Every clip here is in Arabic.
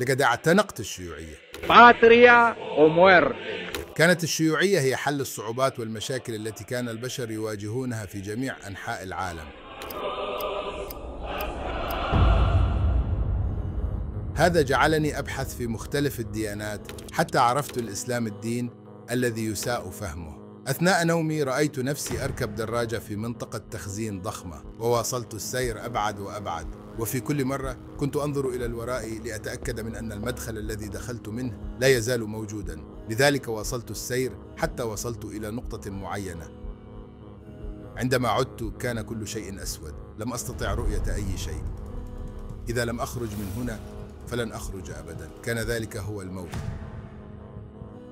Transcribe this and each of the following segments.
لقد اعتنقت الشيوعية باتريا كانت الشيوعية هي حل الصعوبات والمشاكل التي كان البشر يواجهونها في جميع أنحاء العالم هذا جعلني أبحث في مختلف الديانات حتى عرفت الإسلام الدين الذي يساء فهمه أثناء نومي رأيت نفسي أركب دراجة في منطقة تخزين ضخمة وواصلت السير أبعد وأبعد وفي كل مرة كنت أنظر إلى الوراء لأتأكد من أن المدخل الذي دخلت منه لا يزال موجودا لذلك واصلت السير حتى وصلت إلى نقطة معينة عندما عدت كان كل شيء أسود لم أستطع رؤية أي شيء إذا لم أخرج من هنا فلن أخرج أبدا كان ذلك هو الموت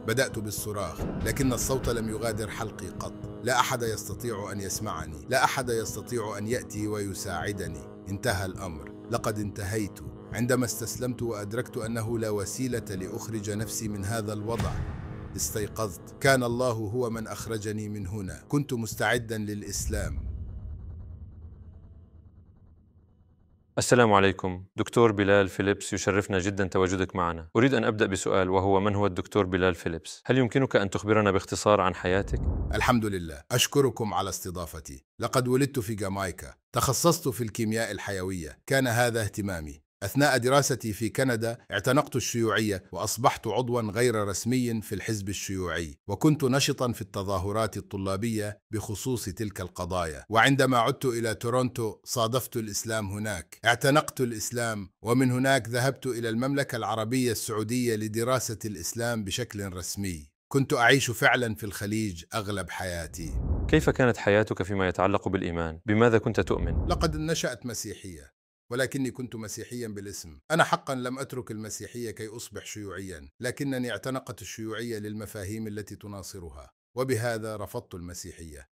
بدأت بالصراخ لكن الصوت لم يغادر حلقي قط لا أحد يستطيع أن يسمعني لا أحد يستطيع أن يأتي ويساعدني انتهى الامر لقد انتهيت عندما استسلمت وادركت انه لا وسيله لاخرج نفسي من هذا الوضع استيقظت كان الله هو من اخرجني من هنا كنت مستعدا للاسلام السلام عليكم دكتور بلال فيليبس يشرفنا جدا تواجدك معنا أريد أن أبدأ بسؤال وهو من هو الدكتور بلال فيليبس؟ هل يمكنك أن تخبرنا باختصار عن حياتك؟ الحمد لله أشكركم على استضافتي لقد ولدت في جامايكا تخصصت في الكيمياء الحيوية كان هذا اهتمامي أثناء دراستي في كندا اعتنقت الشيوعية وأصبحت عضوا غير رسمي في الحزب الشيوعي وكنت نشطا في التظاهرات الطلابية بخصوص تلك القضايا وعندما عدت إلى تورونتو صادفت الإسلام هناك اعتنقت الإسلام ومن هناك ذهبت إلى المملكة العربية السعودية لدراسة الإسلام بشكل رسمي كنت أعيش فعلا في الخليج أغلب حياتي كيف كانت حياتك فيما يتعلق بالإيمان؟ بماذا كنت تؤمن؟ لقد نشأت مسيحية ولكني كنت مسيحيا بالاسم أنا حقا لم أترك المسيحية كي أصبح شيوعيا لكنني اعتنقت الشيوعية للمفاهيم التي تناصرها وبهذا رفضت المسيحية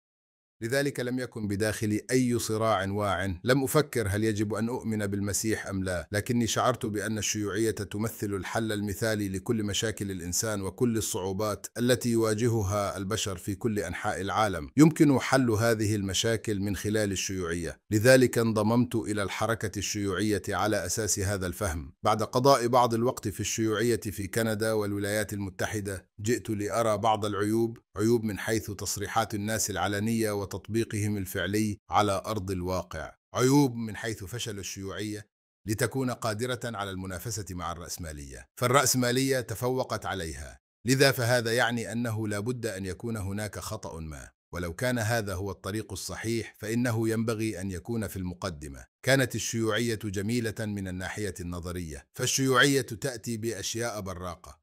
لذلك لم يكن بداخلي أي صراع واع لم أفكر هل يجب أن أؤمن بالمسيح أم لا لكني شعرت بأن الشيوعية تمثل الحل المثالي لكل مشاكل الإنسان وكل الصعوبات التي يواجهها البشر في كل أنحاء العالم يمكن حل هذه المشاكل من خلال الشيوعية لذلك انضممت إلى الحركة الشيوعية على أساس هذا الفهم بعد قضاء بعض الوقت في الشيوعية في كندا والولايات المتحدة جئت لأرى بعض العيوب عيوب من حيث تصريحات الناس العلنية وتطبيقهم الفعلي على أرض الواقع عيوب من حيث فشل الشيوعية لتكون قادرة على المنافسة مع الرأسمالية فالرأسمالية تفوقت عليها لذا فهذا يعني أنه لا بد أن يكون هناك خطأ ما ولو كان هذا هو الطريق الصحيح فإنه ينبغي أن يكون في المقدمة كانت الشيوعية جميلة من الناحية النظرية فالشيوعية تأتي بأشياء براقة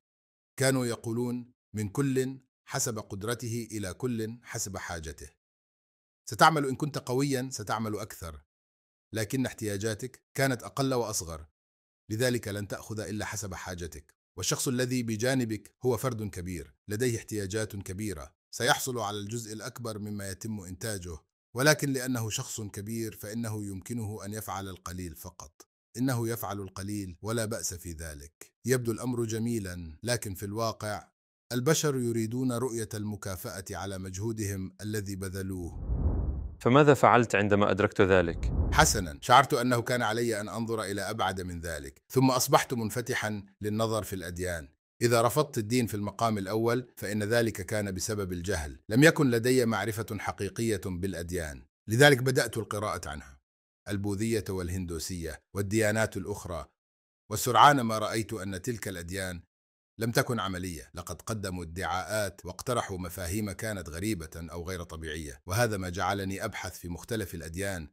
كانوا يقولون من كل حسب قدرته إلى كل حسب حاجته ستعمل إن كنت قويا ستعمل أكثر لكن احتياجاتك كانت أقل وأصغر لذلك لن تأخذ إلا حسب حاجتك والشخص الذي بجانبك هو فرد كبير لديه احتياجات كبيرة سيحصل على الجزء الأكبر مما يتم إنتاجه ولكن لأنه شخص كبير فإنه يمكنه أن يفعل القليل فقط إنه يفعل القليل ولا بأس في ذلك يبدو الأمر جميلا لكن في الواقع البشر يريدون رؤية المكافأة على مجهودهم الذي بذلوه فماذا فعلت عندما أدركت ذلك؟ حسنا شعرت أنه كان علي أن أنظر إلى أبعد من ذلك ثم أصبحت منفتحا للنظر في الأديان إذا رفضت الدين في المقام الأول فإن ذلك كان بسبب الجهل لم يكن لدي معرفة حقيقية بالأديان لذلك بدأت القراءة عنها البوذية والهندوسية والديانات الأخرى وسرعان ما رأيت أن تلك الأديان لم تكن عملية لقد قدموا ادعاءات واقترحوا مفاهيم كانت غريبة أو غير طبيعية وهذا ما جعلني أبحث في مختلف الأديان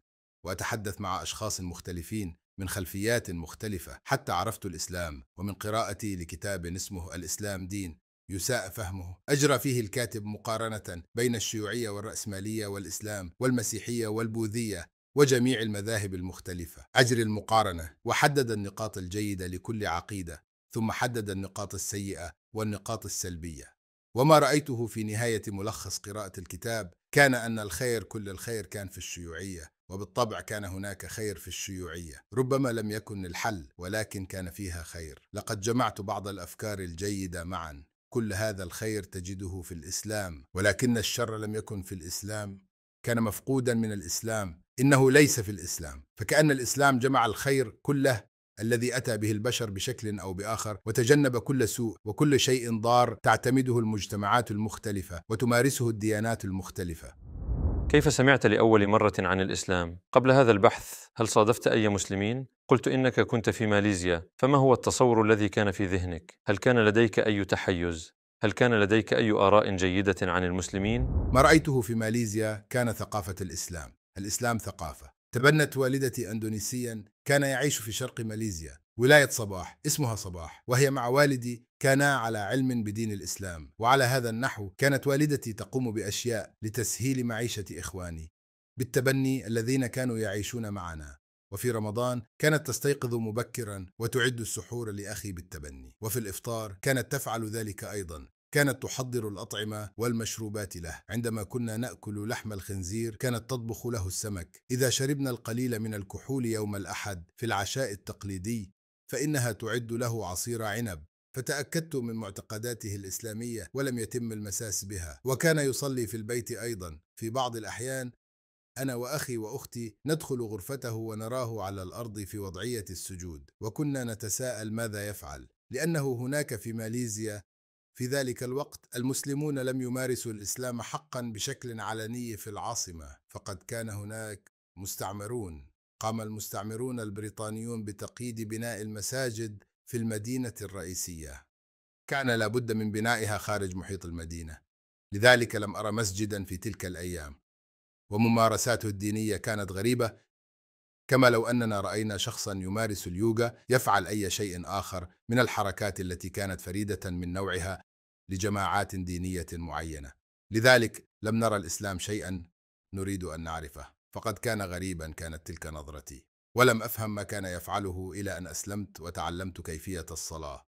وأتحدث مع أشخاص مختلفين من خلفيات مختلفة حتى عرفت الإسلام ومن قراءتي لكتاب اسمه الإسلام دين يساء فهمه أجرى فيه الكاتب مقارنة بين الشيوعية والرأسمالية والإسلام والمسيحية والبوذية وجميع المذاهب المختلفة أجري المقارنة وحدد النقاط الجيدة لكل عقيدة ثم حدد النقاط السيئة والنقاط السلبية وما رأيته في نهاية ملخص قراءة الكتاب كان أن الخير كل الخير كان في الشيوعية وبالطبع كان هناك خير في الشيوعية ربما لم يكن الحل ولكن كان فيها خير لقد جمعت بعض الأفكار الجيدة معا كل هذا الخير تجده في الإسلام ولكن الشر لم يكن في الإسلام كان مفقودا من الإسلام إنه ليس في الإسلام فكأن الإسلام جمع الخير كله الذي أتى به البشر بشكل أو بآخر وتجنب كل سوء وكل شيء ضار تعتمده المجتمعات المختلفة وتمارسه الديانات المختلفة كيف سمعت لأول مرة عن الإسلام؟ قبل هذا البحث هل صادفت أي مسلمين؟ قلت إنك كنت في ماليزيا فما هو التصور الذي كان في ذهنك؟ هل كان لديك أي تحيز؟ هل كان لديك أي آراء جيدة عن المسلمين؟ ما رأيته في ماليزيا كان ثقافة الإسلام الإسلام ثقافة تبنت والدتي أندونيسيا كان يعيش في شرق ماليزيا ولاية صباح اسمها صباح وهي مع والدي كانا على علم بدين الإسلام وعلى هذا النحو كانت والدتي تقوم بأشياء لتسهيل معيشة إخواني بالتبني الذين كانوا يعيشون معنا وفي رمضان كانت تستيقظ مبكرا وتعد السحور لاخي بالتبني وفي الافطار كانت تفعل ذلك ايضا كانت تحضر الأطعمة والمشروبات له عندما كنا نأكل لحم الخنزير كانت تطبخ له السمك إذا شربنا القليل من الكحول يوم الأحد في العشاء التقليدي فإنها تعد له عصير عنب فتأكدت من معتقداته الإسلامية ولم يتم المساس بها وكان يصلي في البيت أيضا في بعض الأحيان أنا وأخي وأختي ندخل غرفته ونراه على الأرض في وضعية السجود وكنا نتساءل ماذا يفعل لأنه هناك في ماليزيا في ذلك الوقت المسلمون لم يمارسوا الاسلام حقا بشكل علني في العاصمه فقد كان هناك مستعمرون قام المستعمرون البريطانيون بتقييد بناء المساجد في المدينه الرئيسيه كان لابد من بنائها خارج محيط المدينه لذلك لم ارى مسجدا في تلك الايام وممارساته الدينيه كانت غريبه كما لو أننا رأينا شخصا يمارس اليوغا يفعل أي شيء آخر من الحركات التي كانت فريدة من نوعها لجماعات دينية معينة لذلك لم نرى الإسلام شيئا نريد أن نعرفه فقد كان غريبا كانت تلك نظرتي ولم أفهم ما كان يفعله إلى أن أسلمت وتعلمت كيفية الصلاة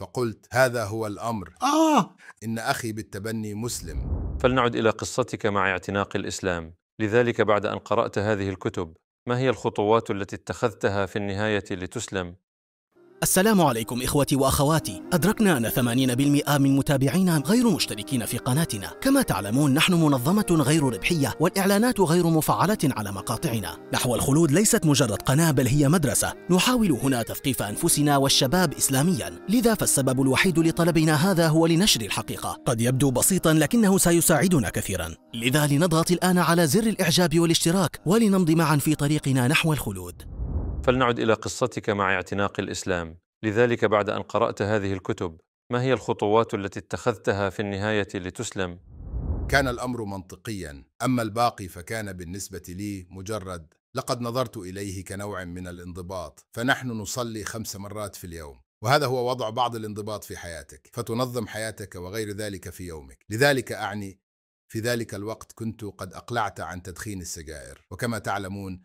فقلت هذا هو الأمر آه إن أخي بالتبني مسلم فلنعد إلى قصتك مع اعتناق الإسلام لذلك بعد أن قرأت هذه الكتب ما هي الخطوات التي اتخذتها في النهايه لتسلم السلام عليكم إخوتي وأخواتي أدركنا أن 80% من متابعينا غير مشتركين في قناتنا كما تعلمون نحن منظمة غير ربحية والإعلانات غير مفعلة على مقاطعنا نحو الخلود ليست مجرد قناة بل هي مدرسة نحاول هنا تثقيف أنفسنا والشباب إسلاميا لذا فالسبب الوحيد لطلبنا هذا هو لنشر الحقيقة قد يبدو بسيطا لكنه سيساعدنا كثيرا لذا لنضغط الآن على زر الإعجاب والاشتراك ولنمضي معا في طريقنا نحو الخلود فلنعد الى قصتك مع اعتناق الاسلام لذلك بعد ان قرات هذه الكتب ما هي الخطوات التي اتخذتها في النهايه لتسلم كان الامر منطقيا اما الباقي فكان بالنسبه لي مجرد لقد نظرت اليه كنوع من الانضباط فنحن نصلي خمس مرات في اليوم وهذا هو وضع بعض الانضباط في حياتك فتنظم حياتك وغير ذلك في يومك لذلك اعني في ذلك الوقت كنت قد اقلعت عن تدخين السجائر وكما تعلمون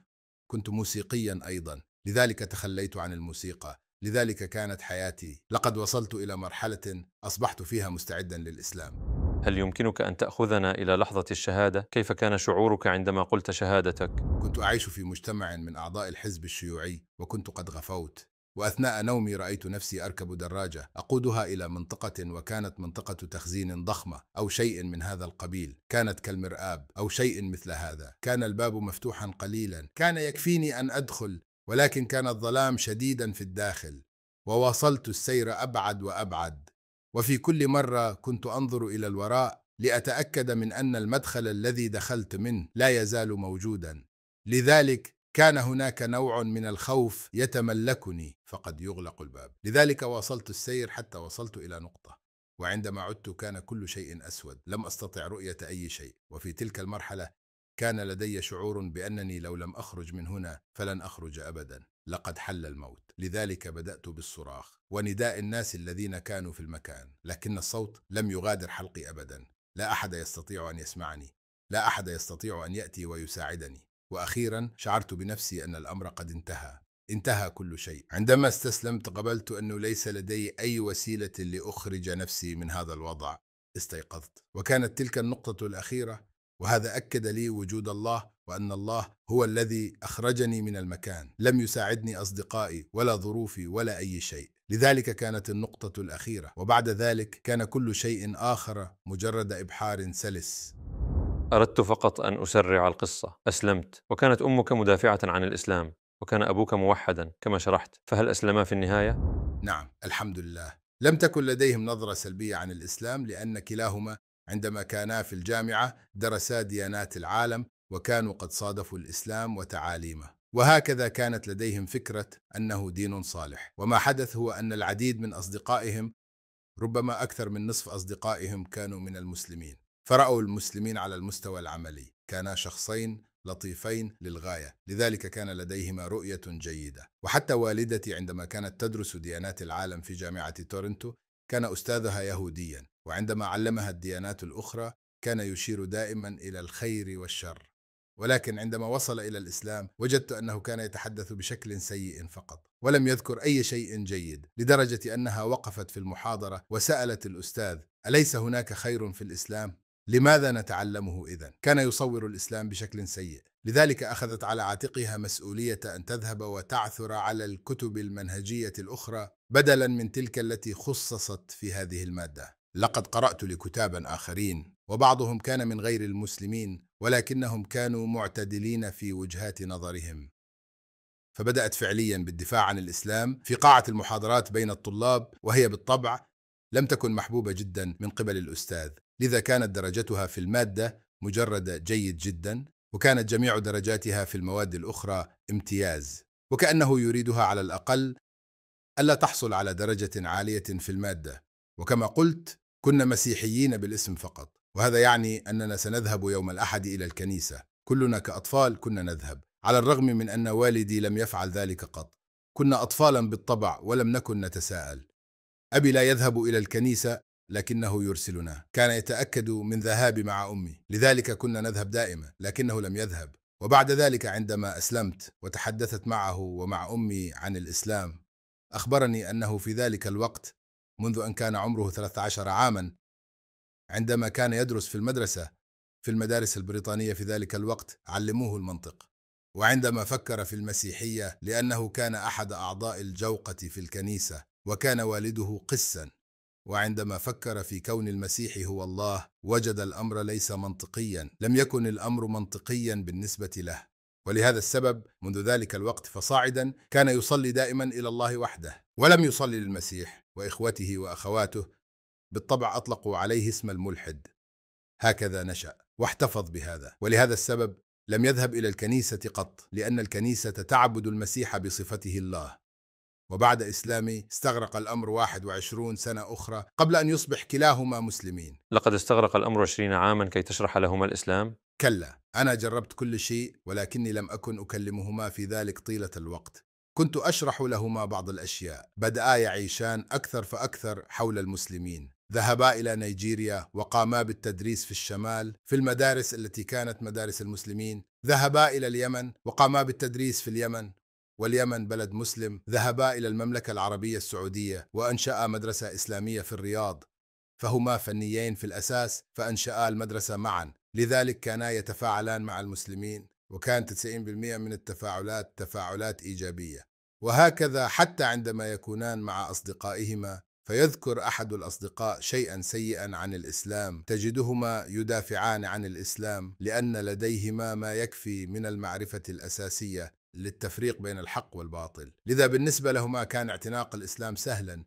كنت موسيقيا ايضا لذلك تخليت عن الموسيقى لذلك كانت حياتي لقد وصلت إلى مرحلة أصبحت فيها مستعدا للإسلام هل يمكنك أن تأخذنا إلى لحظة الشهادة؟ كيف كان شعورك عندما قلت شهادتك؟ كنت أعيش في مجتمع من أعضاء الحزب الشيوعي وكنت قد غفوت وأثناء نومي رأيت نفسي أركب دراجة أقودها إلى منطقة وكانت منطقة تخزين ضخمة أو شيء من هذا القبيل كانت كالمرآب أو شيء مثل هذا كان الباب مفتوحا قليلا كان يكفيني أن أدخل ولكن كان الظلام شديدا في الداخل وواصلت السير ابعد وابعد وفي كل مره كنت انظر الى الوراء لاتاكد من ان المدخل الذي دخلت منه لا يزال موجودا لذلك كان هناك نوع من الخوف يتملكني فقد يغلق الباب لذلك واصلت السير حتى وصلت الى نقطه وعندما عدت كان كل شيء اسود لم استطع رؤيه اي شيء وفي تلك المرحله كان لدي شعور بأنني لو لم أخرج من هنا فلن أخرج أبدا لقد حل الموت لذلك بدأت بالصراخ ونداء الناس الذين كانوا في المكان لكن الصوت لم يغادر حلقي أبدا لا أحد يستطيع أن يسمعني لا أحد يستطيع أن يأتي ويساعدني وأخيرا شعرت بنفسي أن الأمر قد انتهى انتهى كل شيء عندما استسلمت قبلت أنه ليس لدي أي وسيلة لأخرج نفسي من هذا الوضع استيقظت وكانت تلك النقطة الأخيرة وهذا اكد لي وجود الله وان الله هو الذي اخرجني من المكان لم يساعدني اصدقائي ولا ظروفي ولا اي شيء لذلك كانت النقطه الاخيره وبعد ذلك كان كل شيء اخر مجرد ابحار سلس اردت فقط ان اسرع القصه اسلمت وكانت امك مدافعه عن الاسلام وكان ابوك موحدا كما شرحت فهل اسلما في النهايه نعم الحمد لله لم تكن لديهم نظره سلبيه عن الاسلام لان كلاهما عندما كانا في الجامعة درسا ديانات العالم وكانوا قد صادفوا الإسلام وتعاليمه وهكذا كانت لديهم فكرة أنه دين صالح وما حدث هو أن العديد من أصدقائهم ربما أكثر من نصف أصدقائهم كانوا من المسلمين فرأوا المسلمين على المستوى العملي كانا شخصين لطيفين للغاية لذلك كان لديهما رؤية جيدة وحتى والدتي عندما كانت تدرس ديانات العالم في جامعة تورنتو كان أستاذها يهوديا وعندما علمها الديانات الأخرى كان يشير دائما إلى الخير والشر ولكن عندما وصل إلى الإسلام وجدت أنه كان يتحدث بشكل سيء فقط ولم يذكر أي شيء جيد لدرجة أنها وقفت في المحاضرة وسألت الأستاذ أليس هناك خير في الإسلام؟ لماذا نتعلمه إذا؟ كان يصور الإسلام بشكل سيء لذلك أخذت على عاتقها مسؤولية أن تذهب وتعثر على الكتب المنهجية الأخرى بدلا من تلك التي خصصت في هذه الماده لقد قرات لكتابا اخرين وبعضهم كان من غير المسلمين ولكنهم كانوا معتدلين في وجهات نظرهم فبدات فعليا بالدفاع عن الاسلام في قاعه المحاضرات بين الطلاب وهي بالطبع لم تكن محبوبه جدا من قبل الاستاذ لذا كانت درجتها في الماده مجرده جيد جدا وكانت جميع درجاتها في المواد الاخرى امتياز وكانه يريدها على الاقل ألا تحصل على درجة عالية في المادة وكما قلت كنا مسيحيين بالاسم فقط وهذا يعني أننا سنذهب يوم الأحد إلى الكنيسة كلنا كأطفال كنا نذهب على الرغم من أن والدي لم يفعل ذلك قط كنا أطفالا بالطبع ولم نكن نتساءل أبي لا يذهب إلى الكنيسة لكنه يرسلنا كان يتأكد من ذهابي مع أمي لذلك كنا نذهب دائما لكنه لم يذهب وبعد ذلك عندما أسلمت وتحدثت معه ومع أمي عن الإسلام أخبرني أنه في ذلك الوقت منذ أن كان عمره 13 عاما عندما كان يدرس في المدرسة في المدارس البريطانية في ذلك الوقت علموه المنطق وعندما فكر في المسيحية لأنه كان أحد أعضاء الجوقة في الكنيسة وكان والده قسا وعندما فكر في كون المسيح هو الله وجد الأمر ليس منطقيا لم يكن الأمر منطقيا بالنسبة له ولهذا السبب منذ ذلك الوقت فصاعدا كان يصلي دائما الى الله وحده ولم يصلي للمسيح واخوته واخواته بالطبع اطلقوا عليه اسم الملحد هكذا نشا واحتفظ بهذا ولهذا السبب لم يذهب الى الكنيسه قط لان الكنيسه تعبد المسيح بصفته الله وبعد إسلامه استغرق الأمر 21 سنة أخرى قبل أن يصبح كلاهما مسلمين لقد استغرق الأمر 20 عاما كي تشرح لهما الإسلام؟ كلا أنا جربت كل شيء ولكني لم أكن أكلمهما في ذلك طيلة الوقت كنت أشرح لهما بعض الأشياء بدأا يعيشان أكثر فأكثر حول المسلمين ذهبا إلى نيجيريا وقاما بالتدريس في الشمال في المدارس التي كانت مدارس المسلمين ذهبا إلى اليمن وقاما بالتدريس في اليمن واليمن بلد مسلم ذهبا إلى المملكة العربية السعودية وأنشأ مدرسة إسلامية في الرياض فهما فنيين في الأساس فأنشأ المدرسة معا لذلك كانا يتفاعلان مع المسلمين وكان 90% من التفاعلات تفاعلات إيجابية وهكذا حتى عندما يكونان مع أصدقائهما فيذكر أحد الأصدقاء شيئا سيئا عن الإسلام تجدهما يدافعان عن الإسلام لأن لديهما ما يكفي من المعرفة الأساسية للتفريق بين الحق والباطل لذا بالنسبة لهما كان اعتناق الإسلام سهلا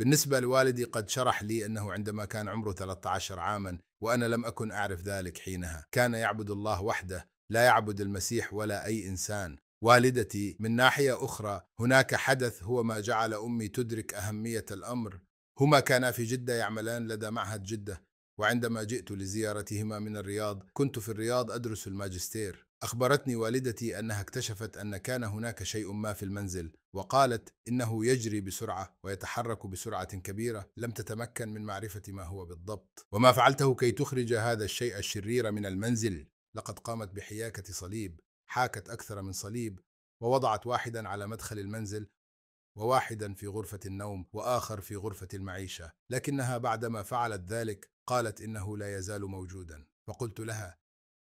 بالنسبة لوالدي قد شرح لي أنه عندما كان عمره 13 عاما وأنا لم أكن أعرف ذلك حينها كان يعبد الله وحده لا يعبد المسيح ولا أي إنسان والدتي من ناحية أخرى هناك حدث هو ما جعل أمي تدرك أهمية الأمر هما كانا في جدة يعملان لدى معهد جدة وعندما جئت لزيارتهما من الرياض كنت في الرياض أدرس الماجستير أخبرتني والدتي أنها اكتشفت أن كان هناك شيء ما في المنزل، وقالت إنه يجري بسرعة ويتحرك بسرعة كبيرة، لم تتمكن من معرفة ما هو بالضبط، وما فعلته كي تخرج هذا الشيء الشرير من المنزل، لقد قامت بحياكة صليب، حاكت أكثر من صليب، ووضعت واحدا على مدخل المنزل وواحدا في غرفة النوم وآخر في غرفة المعيشة، لكنها بعدما فعلت ذلك قالت إنه لا يزال موجودا، فقلت لها: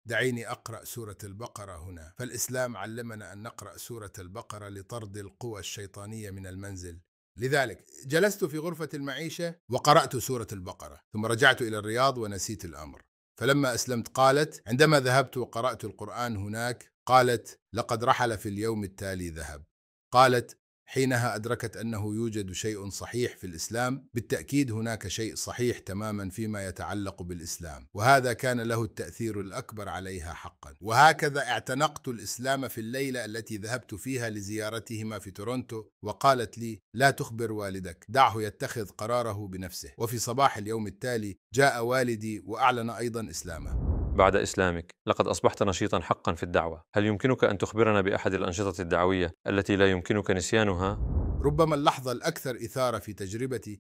دعيني اقرا سوره البقره هنا فالاسلام علمنا ان نقرا سوره البقره لطرد القوى الشيطانيه من المنزل لذلك جلست في غرفه المعيشه وقرات سوره البقره ثم رجعت الى الرياض ونسيت الامر فلما اسلمت قالت عندما ذهبت وقرات القران هناك قالت لقد رحل في اليوم التالي ذهب قالت حينها أدركت أنه يوجد شيء صحيح في الإسلام بالتأكيد هناك شيء صحيح تماما فيما يتعلق بالإسلام وهذا كان له التأثير الأكبر عليها حقا وهكذا اعتنقت الإسلام في الليلة التي ذهبت فيها لزيارتهما في تورونتو وقالت لي لا تخبر والدك دعه يتخذ قراره بنفسه وفي صباح اليوم التالي جاء والدي وأعلن أيضا إسلامه بعد إسلامك لقد أصبحت نشيطا حقا في الدعوة هل يمكنك أن تخبرنا بأحد الأنشطة الدعوية التي لا يمكنك نسيانها؟ ربما اللحظة الأكثر إثارة في تجربتي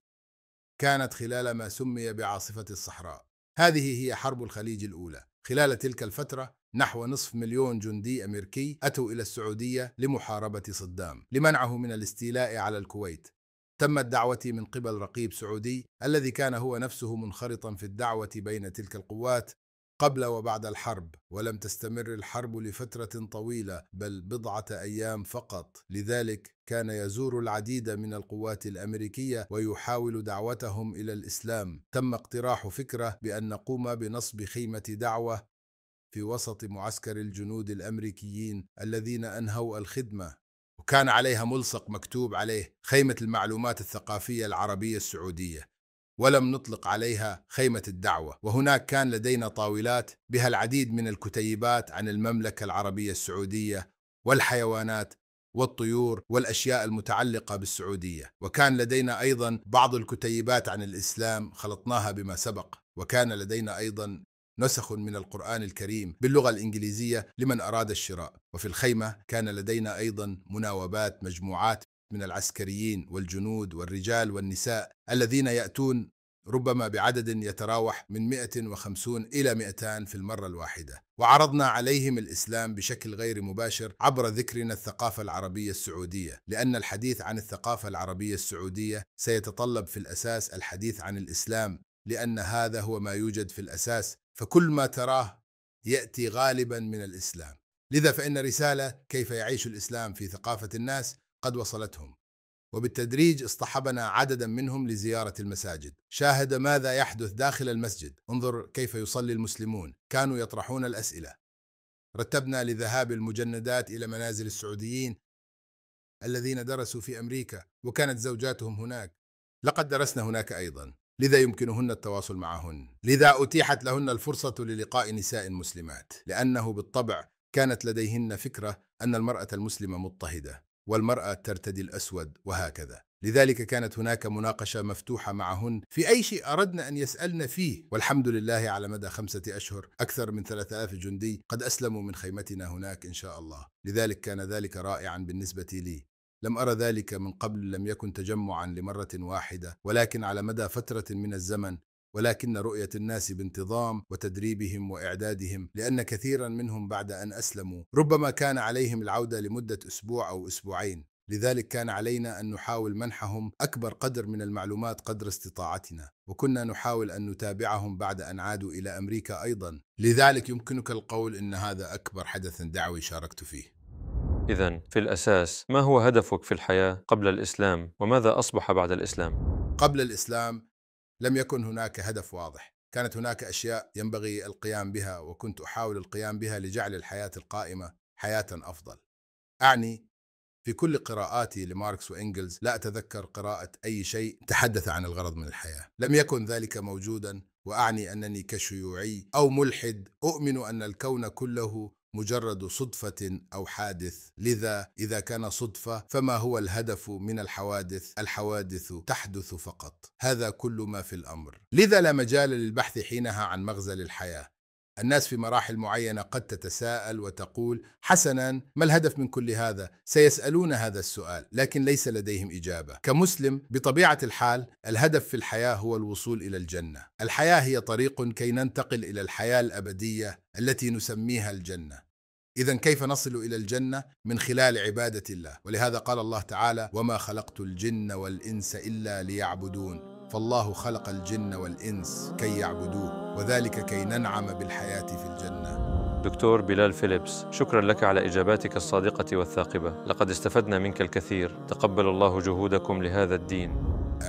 كانت خلال ما سمي بعاصفة الصحراء هذه هي حرب الخليج الأولى خلال تلك الفترة نحو نصف مليون جندي أمريكي أتوا إلى السعودية لمحاربة صدام لمنعه من الاستيلاء على الكويت تمت دعوتي من قبل رقيب سعودي الذي كان هو نفسه منخرطا في الدعوة بين تلك القوات قبل وبعد الحرب ولم تستمر الحرب لفتره طويله بل بضعه ايام فقط لذلك كان يزور العديد من القوات الامريكيه ويحاول دعوتهم الى الاسلام تم اقتراح فكره بان نقوم بنصب خيمه دعوه في وسط معسكر الجنود الامريكيين الذين انهوا الخدمه وكان عليها ملصق مكتوب عليه خيمه المعلومات الثقافيه العربيه السعوديه ولم نطلق عليها خيمة الدعوة وهناك كان لدينا طاولات بها العديد من الكتيبات عن المملكة العربية السعودية والحيوانات والطيور والأشياء المتعلقة بالسعودية وكان لدينا أيضا بعض الكتيبات عن الإسلام خلطناها بما سبق وكان لدينا أيضا نسخ من القرآن الكريم باللغة الإنجليزية لمن أراد الشراء وفي الخيمة كان لدينا أيضا مناوبات مجموعات من العسكريين والجنود والرجال والنساء الذين يأتون ربما بعدد يتراوح من 150 إلى 200 في المرة الواحدة وعرضنا عليهم الإسلام بشكل غير مباشر عبر ذكرنا الثقافة العربية السعودية لأن الحديث عن الثقافة العربية السعودية سيتطلب في الأساس الحديث عن الإسلام لأن هذا هو ما يوجد في الأساس فكل ما تراه يأتي غالبا من الإسلام لذا فإن رسالة كيف يعيش الإسلام في ثقافة الناس قد وصلتهم وبالتدريج اصطحبنا عددا منهم لزيارة المساجد شاهد ماذا يحدث داخل المسجد انظر كيف يصلي المسلمون كانوا يطرحون الأسئلة رتبنا لذهاب المجندات إلى منازل السعوديين الذين درسوا في أمريكا وكانت زوجاتهم هناك لقد درسنا هناك أيضا لذا يمكنهن التواصل معهن لذا أتيحت لهن الفرصة للقاء نساء مسلمات لأنه بالطبع كانت لديهن فكرة أن المرأة المسلمة مضطهدة والمرأة ترتدي الأسود وهكذا لذلك كانت هناك مناقشة مفتوحة معهن في أي شيء أردنا أن يسألن فيه والحمد لله على مدى خمسة أشهر أكثر من ثلاثة آلاف جندي قد أسلموا من خيمتنا هناك إن شاء الله لذلك كان ذلك رائعا بالنسبة لي لم أرى ذلك من قبل لم يكن تجمعا لمرة واحدة ولكن على مدى فترة من الزمن ولكن رؤية الناس بانتظام وتدريبهم وإعدادهم لأن كثيرا منهم بعد أن أسلموا ربما كان عليهم العودة لمدة أسبوع أو أسبوعين لذلك كان علينا أن نحاول منحهم أكبر قدر من المعلومات قدر استطاعتنا وكنا نحاول أن نتابعهم بعد أن عادوا إلى أمريكا أيضا لذلك يمكنك القول أن هذا أكبر حدث دعوي شاركت فيه إذا في الأساس ما هو هدفك في الحياة قبل الإسلام وماذا أصبح بعد الإسلام؟ قبل الإسلام لم يكن هناك هدف واضح كانت هناك أشياء ينبغي القيام بها وكنت أحاول القيام بها لجعل الحياة القائمة حياة أفضل أعني في كل قراءاتي لماركس وإنجلز لا أتذكر قراءة أي شيء تحدث عن الغرض من الحياة لم يكن ذلك موجودا وأعني أنني كشيوعي أو ملحد أؤمن أن الكون كله مجرد صدفة أو حادث لذا إذا كان صدفة فما هو الهدف من الحوادث الحوادث تحدث فقط هذا كل ما في الأمر لذا لا مجال للبحث حينها عن مغزى الحياة الناس في مراحل معينه قد تتساءل وتقول حسنا ما الهدف من كل هذا سيسالون هذا السؤال لكن ليس لديهم اجابه كمسلم بطبيعه الحال الهدف في الحياه هو الوصول الى الجنه الحياه هي طريق كي ننتقل الى الحياه الابديه التي نسميها الجنه إذا كيف نصل إلى الجنة من خلال عبادة الله ولهذا قال الله تعالى وما خلقت الجن والإنس إلا ليعبدون فالله خلق الجن والإنس كي يعبدوه وذلك كي ننعم بالحياة في الجنة دكتور بلال فيليبس شكرا لك على إجاباتك الصادقة والثاقبة لقد استفدنا منك الكثير تقبل الله جهودكم لهذا الدين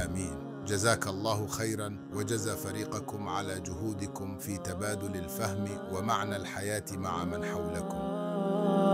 آمين جزاك الله خيرا وجزى فريقكم على جهودكم في تبادل الفهم ومعنى الحياة مع من حولكم